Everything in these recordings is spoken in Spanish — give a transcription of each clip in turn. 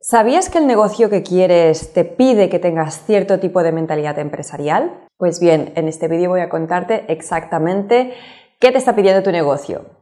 ¿Sabías que el negocio que quieres te pide que tengas cierto tipo de mentalidad empresarial? Pues bien, en este vídeo voy a contarte exactamente qué te está pidiendo tu negocio.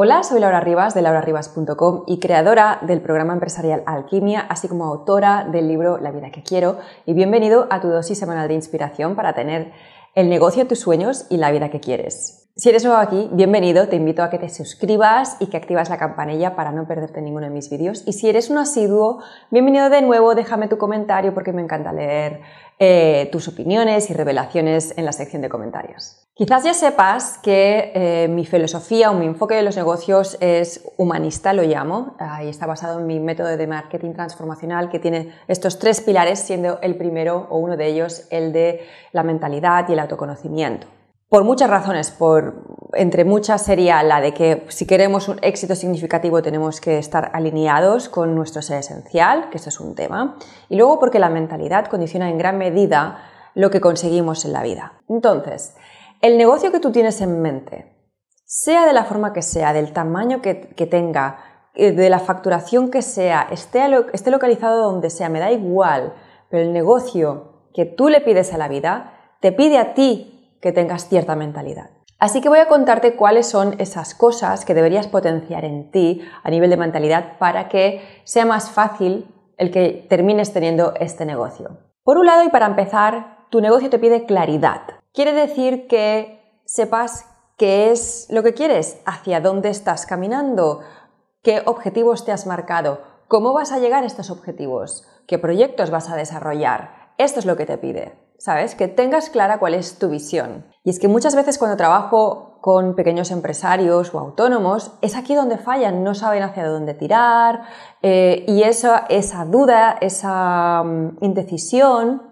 Hola, soy Laura Rivas de laurarribas.com y creadora del programa empresarial Alquimia, así como autora del libro La vida que quiero. Y bienvenido a tu dosis semanal de inspiración para tener el negocio de tus sueños y la vida que quieres. Si eres nuevo aquí, bienvenido, te invito a que te suscribas y que activas la campanilla para no perderte ninguno de mis vídeos. Y si eres un asiduo, bienvenido de nuevo, déjame tu comentario porque me encanta leer eh, tus opiniones y revelaciones en la sección de comentarios. Quizás ya sepas que eh, mi filosofía o mi enfoque de los negocios es humanista, lo llamo, y está basado en mi método de marketing transformacional que tiene estos tres pilares, siendo el primero o uno de ellos el de la mentalidad y el autoconocimiento por muchas razones, entre muchas sería la de que si queremos un éxito significativo tenemos que estar alineados con nuestro ser esencial, que eso es un tema, y luego porque la mentalidad condiciona en gran medida lo que conseguimos en la vida. Entonces, el negocio que tú tienes en mente, sea de la forma que sea, del tamaño que, tenga, eh, de la facturación que sea, esté, esté localizado donde sea, me da igual, pero el negocio que tú le pides a la vida, te pide a ti que tengas cierta mentalidad. Así que voy a contarte cuáles son esas cosas que deberías potenciar en ti a nivel de mentalidad para que sea más fácil el que termines teniendo este negocio. Por un lado, y para empezar, tu negocio te pide claridad. Quiere decir que sepas qué es lo que quieres, hacia dónde estás caminando, qué objetivos te has marcado, cómo vas a llegar a estos objetivos, qué proyectos vas a desarrollar. Esto es lo que te pide. ¿sabes? Que tengas clara cuál es tu visión. Y es que muchas veces cuando trabajo con pequeños empresarios o autónomos, es aquí donde fallan, no saben hacia dónde tirar eh, y esa, duda, esa mm, indecisión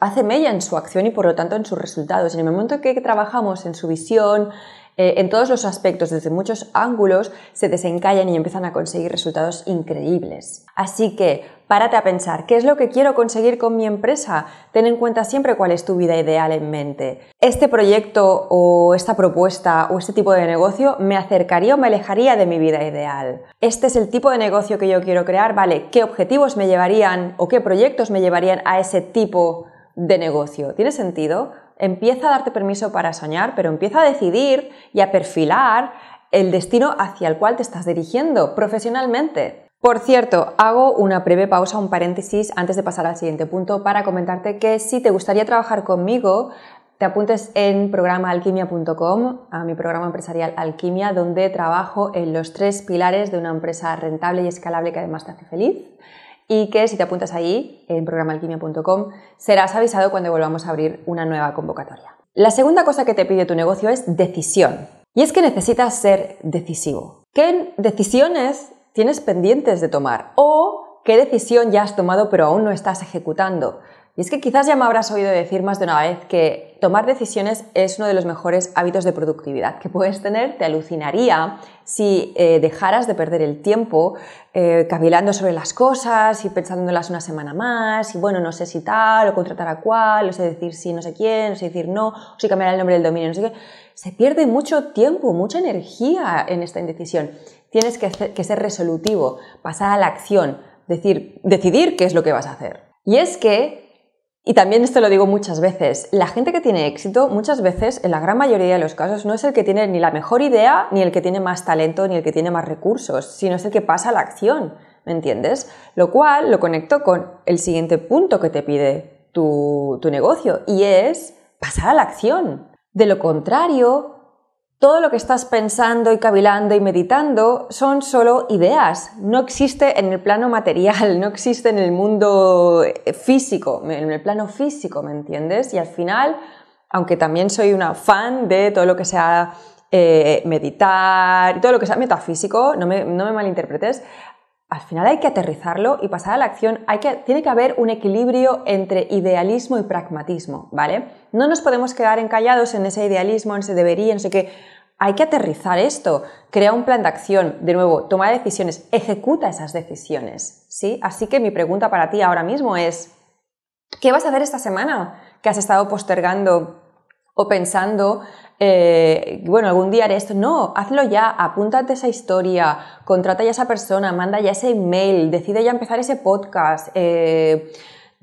hace mella en su acción y por lo tanto en sus resultados. en el momento que trabajamos en su visión, eh, en todos los aspectos, desde muchos ángulos, se desencallan y empiezan a conseguir resultados increíbles. Así que párate a pensar, ¿qué es lo que quiero conseguir con mi empresa? Ten en cuenta siempre cuál es tu vida ideal en mente. ¿Este proyecto o esta propuesta o este tipo de negocio me acercaría o me alejaría de mi vida ideal? ¿Este es el tipo de negocio que yo quiero crear? Vale, ¿qué objetivos me llevarían o qué proyectos me llevarían a ese tipo de negocio? ¿Tiene sentido? Empieza a darte permiso para soñar, pero empieza a decidir y a perfilar el destino hacia el cual te estás dirigiendo profesionalmente. Por cierto, hago una breve pausa, un paréntesis antes de pasar al siguiente punto para comentarte que si te gustaría trabajar conmigo, te apuntes en programaalquimia.com, a mi programa empresarial Alquimia, donde trabajo en los tres pilares de una empresa rentable y escalable que además te hace feliz y que si te apuntas ahí, en programaalquimia.com, serás avisado cuando volvamos a abrir una nueva convocatoria. La segunda cosa que te pide tu negocio es decisión. Y es que necesitas ser decisivo. ¿Qué decisiones tienes pendientes de tomar? ¿O qué decisión ya has tomado pero aún no estás ejecutando? Y es que quizás ya me habrás oído decir más de una vez que tomar decisiones es uno de los mejores hábitos de productividad que puedes tener. Te alucinaría si eh, dejaras de perder el tiempo eh, cavilando sobre las cosas y pensándolas una semana más, y bueno, no sé si tal, o contratar a cuál, o sé decir sí, no sé quién, no sé decir no, o si cambiar el nombre del dominio, no sé qué. Se pierde mucho tiempo, mucha energía en esta indecisión. Tienes que, que ser resolutivo, pasar a la acción, decir, decidir qué es lo que vas a hacer. Y es que y también esto lo digo muchas veces, la gente que tiene éxito muchas veces, en la gran mayoría de los casos, no es el que tiene ni la mejor idea, ni el que tiene más talento, ni el que tiene más recursos, sino es el que pasa a la acción, ¿me entiendes? Lo cual lo conecto con el siguiente punto que te pide tu, negocio y es pasar a la acción. De lo contrario, todo lo que estás pensando y cavilando y meditando son solo ideas, no existe en el plano material, no existe en el mundo eh, físico, en el plano físico, ¿me entiendes? Y al final, aunque también soy una fan de todo lo que sea eh, meditar todo lo que sea metafísico, no me, malinterpretes, al final hay que aterrizarlo y pasar a la acción. Hay que, tiene que haber un equilibrio entre idealismo y pragmatismo, ¿vale? No nos podemos quedar encallados en ese idealismo, en ese debería, en sé qué hay que aterrizar esto, crea un plan de acción, de nuevo, toma decisiones, ejecuta esas decisiones, ¿sí? Así que mi pregunta para ti ahora mismo es, ¿qué vas a hacer esta semana que has estado postergando o pensando, eh, bueno, algún día haré esto? No, hazlo ya, apúntate esa historia, contrata ya esa persona, manda ya ese email, decide ya empezar ese podcast. Eh,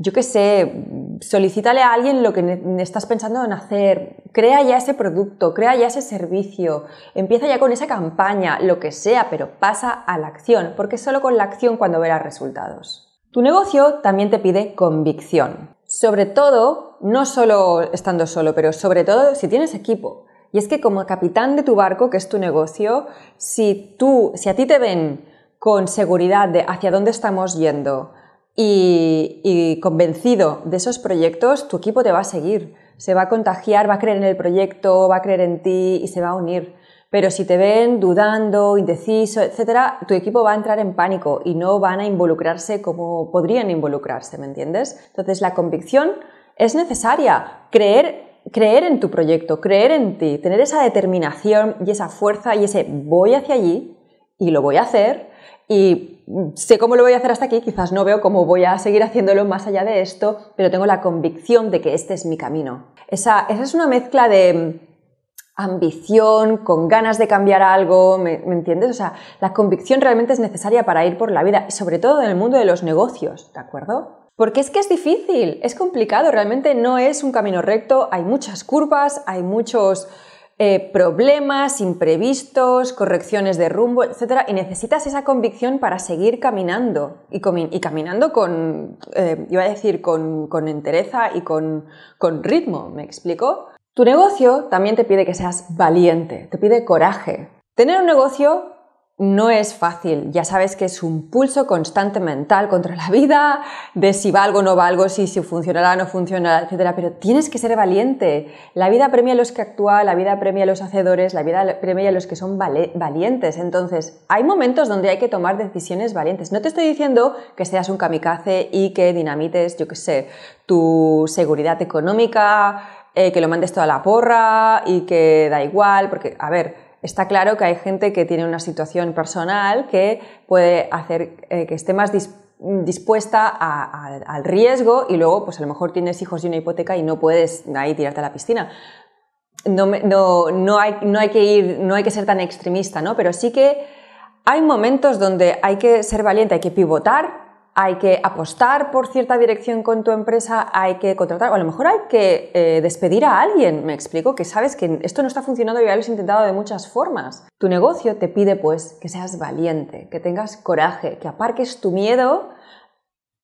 yo qué sé, solicítale a alguien lo que estás pensando en hacer, crea ya ese producto, crea ya ese servicio, empieza ya con esa campaña, lo que sea, pero pasa a la acción, porque solo con la acción cuando verás resultados. Tu negocio también te pide convicción, sobre todo, no solo estando solo, pero sobre todo si tienes equipo. Y es que como capitán de tu barco, que es tu negocio, si tú, si a ti te ven con seguridad de hacia dónde estamos yendo, y, convencido de esos proyectos, tu equipo te va a seguir, se va a contagiar, va a creer en el proyecto, va a creer en ti y se va a unir. Pero si te ven dudando, indeciso, etcétera, tu equipo va a entrar en pánico y no van a involucrarse como podrían involucrarse, ¿me entiendes? Entonces la convicción es necesaria, creer creer en tu proyecto, creer en ti, tener esa determinación y esa fuerza y ese voy hacia allí y lo voy a hacer y sé cómo lo voy a hacer hasta aquí, quizás no veo cómo voy a seguir haciéndolo más allá de esto, pero tengo la convicción de que este es mi camino. Esa, es una mezcla de mm, ambición, con ganas de cambiar algo, ¿me, entiendes? O sea, la convicción realmente es necesaria para ir por la vida, sobre todo en el mundo de los negocios, ¿de acuerdo? Porque es que es difícil, es complicado, realmente no es un camino recto, hay muchas curvas, hay muchos eh, problemas, imprevistos, correcciones de rumbo, etc. Y necesitas esa convicción para seguir caminando y, caminando con, eh, iba a decir, con, entereza y con, con ritmo, ¿me explico? Tu negocio también te pide que seas valiente, te pide coraje. Tener un negocio no es fácil. Ya sabes que es un pulso constante mental contra la vida, de si valgo o no valgo, si, si funcionará, no funcionará, etc. Pero tienes que ser valiente. La vida premia a los que actúan, la vida premia a los hacedores, la vida premia a los que son valientes. Entonces, hay momentos donde hay que tomar decisiones valientes. No te estoy diciendo que seas un kamikaze y que dinamites, yo qué sé, tu seguridad económica, eh, que lo mandes toda la porra y que da igual, porque, a ver, Está claro que hay gente que tiene una situación personal que puede hacer eh, que esté más dispuesta al riesgo y luego, pues a lo mejor tienes hijos y una hipoteca y no puedes ahí tirarte a la piscina. No, no, hay, no hay que ir, no hay que ser tan extremista, ¿no? Pero sí que hay momentos donde hay que ser valiente, hay que pivotar hay que apostar por cierta dirección con tu empresa, hay que contratar, o a lo mejor hay que eh, despedir a alguien, me explico, que sabes que esto no está funcionando y ya lo has intentado de muchas formas. Tu negocio te pide pues que seas valiente, que tengas coraje, que aparques tu miedo.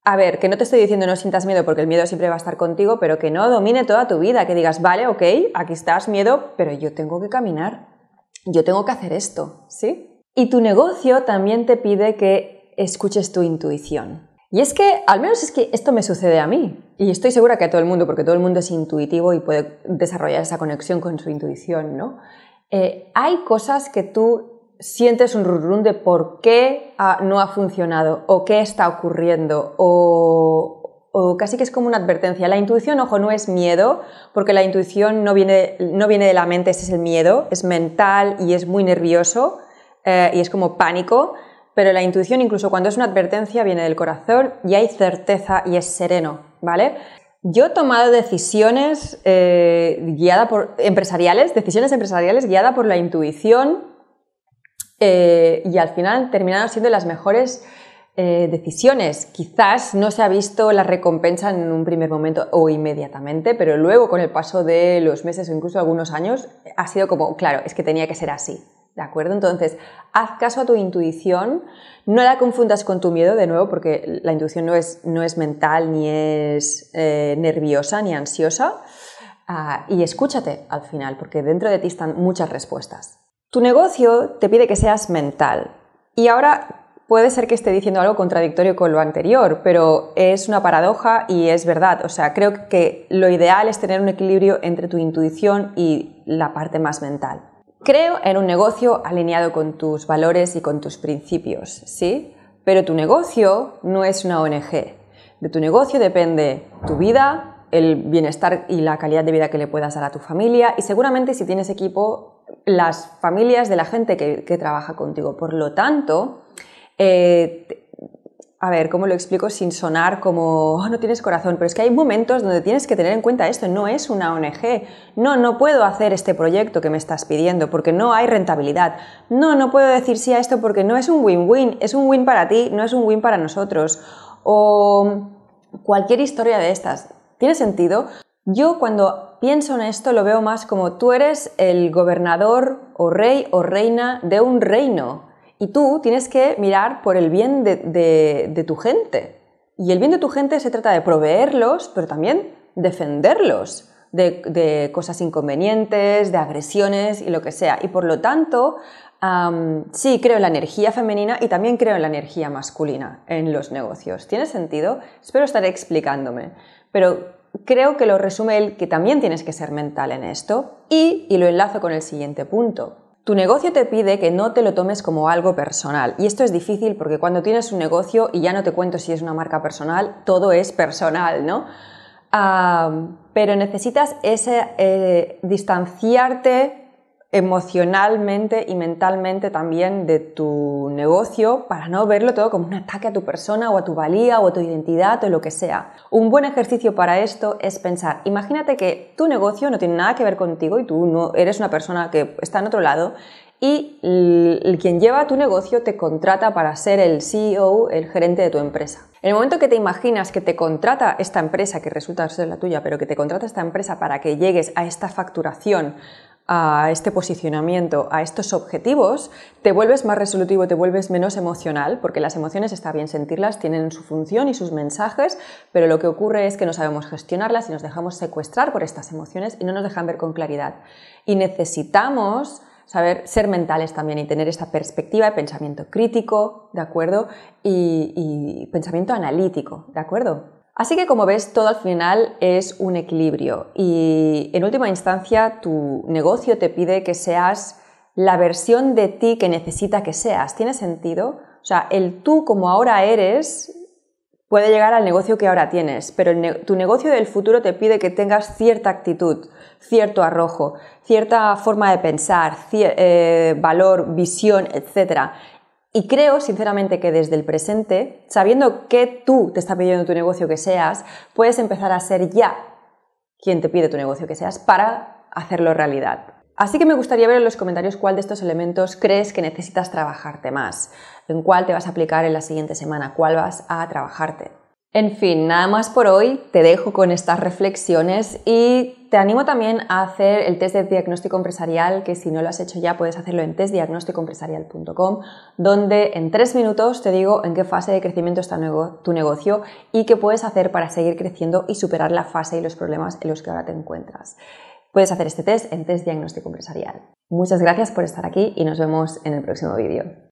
A ver, que no te estoy diciendo no sientas miedo porque el miedo siempre va a estar contigo, pero que no domine toda tu vida, que digas, vale, ok, aquí estás miedo, pero yo tengo que caminar, yo tengo que hacer esto, ¿sí? Y tu negocio también te pide que escuches tu intuición. Y es que, al menos es que esto me sucede a mí, y estoy segura que a todo el mundo, porque todo el mundo es intuitivo y puede desarrollar esa conexión con su intuición, ¿no? Eh, hay cosas que tú sientes un rurrún de por qué no ha funcionado, o qué está ocurriendo, o, casi que es como una advertencia. La intuición, ojo, no es miedo, porque la intuición no viene, no viene de la mente, ese es el miedo, es mental y es muy nervioso, eh, y es como pánico, pero la intuición, incluso cuando es una advertencia, viene del corazón y hay certeza y es sereno, ¿vale? Yo he tomado decisiones eh, guiadas por empresariales, decisiones empresariales guiada por la intuición eh, y al final terminaron siendo las mejores eh, decisiones. Quizás no se ha visto la recompensa en un primer momento o inmediatamente, pero luego con el paso de los meses o incluso algunos años ha sido como, claro, es que tenía que ser así. ¿De acuerdo? Entonces, haz caso a tu intuición, no la confundas con tu miedo de nuevo, porque la intuición no es, no es mental, ni es eh, nerviosa, ni ansiosa. Ah, y escúchate al final, porque dentro de ti están muchas respuestas. Tu negocio te pide que seas mental. Y ahora puede ser que esté diciendo algo contradictorio con lo anterior, pero es una paradoja y es verdad. O sea, creo que lo ideal es tener un equilibrio entre tu intuición y la parte más mental. Creo en un negocio alineado con tus valores y con tus principios, ¿sí? Pero tu negocio no es una ONG. De tu negocio depende tu vida, el bienestar y la calidad de vida que le puedas dar a tu familia y seguramente si tienes equipo, las familias de la gente que, trabaja contigo. Por lo tanto, eh, a ver, ¿cómo lo explico sin sonar como oh, no tienes corazón? Pero es que hay momentos donde tienes que tener en cuenta esto, no es una ONG, no, no puedo hacer este proyecto que me estás pidiendo porque no hay rentabilidad, no, no puedo decir sí a esto porque no es un win-win, es un win para ti, no es un win para nosotros, o cualquier historia de estas, ¿tiene sentido? Yo cuando pienso en esto lo veo más como tú eres el gobernador o rey o reina de un reino y tú tienes que mirar por el bien de, tu gente. Y el bien de tu gente se trata de proveerlos, pero también defenderlos. De, cosas inconvenientes, de agresiones y lo que sea. Y por lo tanto, sí creo en la energía femenina y también creo en la energía masculina en los negocios. ¿Tiene sentido? Espero estar explicándome. Pero creo que lo resume el que también tienes que ser mental en esto y lo enlazo con el siguiente punto. Tu negocio te pide que no te lo tomes como algo personal. Y esto es difícil porque cuando tienes un negocio, y ya no te cuento si es una marca personal, todo es personal, ¿no? Ah, pero necesitas ese eh, distanciarte emocionalmente y mentalmente también de tu negocio para no verlo todo como un ataque a tu persona o a tu valía o a tu identidad o lo que sea. Un buen ejercicio para esto es pensar, imagínate que tu negocio no tiene nada que ver contigo y tú no eres una persona que está en otro lado y quien lleva tu negocio te contrata para ser el CEO, el gerente de tu empresa. En el momento que te imaginas que te contrata esta empresa, que resulta ser la tuya, pero que te contrata esta empresa para que llegues a esta facturación, a este posicionamiento, a estos objetivos, te vuelves más resolutivo, te vuelves menos emocional, porque las emociones está bien sentirlas, tienen su función y sus mensajes, pero lo que ocurre es que no sabemos gestionarlas y nos dejamos secuestrar por estas emociones y no nos dejan ver con claridad. Y necesitamos saber ser mentales también y tener esta perspectiva de pensamiento crítico, ¿de acuerdo? Y, y pensamiento analítico, ¿de acuerdo? Así que como ves, todo al final es un equilibrio y en última instancia tu negocio te pide que seas la versión de ti que necesita que seas. ¿Tiene sentido? O sea, el tú como ahora eres puede llegar al negocio que ahora tienes, pero tu negocio del futuro te pide que tengas cierta actitud, cierto arrojo, cierta forma de pensar, eh, valor, visión, etc. Y creo, sinceramente, que desde el presente, sabiendo que tú te está pidiendo tu negocio que seas, puedes empezar a ser ya quien te pide tu negocio que seas para hacerlo realidad. Así que me gustaría ver en los comentarios cuál de estos elementos crees que necesitas trabajarte más, en cuál te vas a aplicar en la siguiente semana, cuál vas a trabajarte. En fin, nada más por hoy, te dejo con estas reflexiones y te animo también a hacer el test de diagnóstico empresarial, que si no lo has hecho ya puedes hacerlo en testdiagnosticoempresarial.com, donde en tres minutos te digo en qué fase de crecimiento está tu negocio y qué puedes hacer para seguir creciendo y superar la fase y los problemas en los que ahora te encuentras. Puedes hacer este test en Test Diagnóstico Empresarial. Muchas gracias por estar aquí y nos vemos en el próximo vídeo.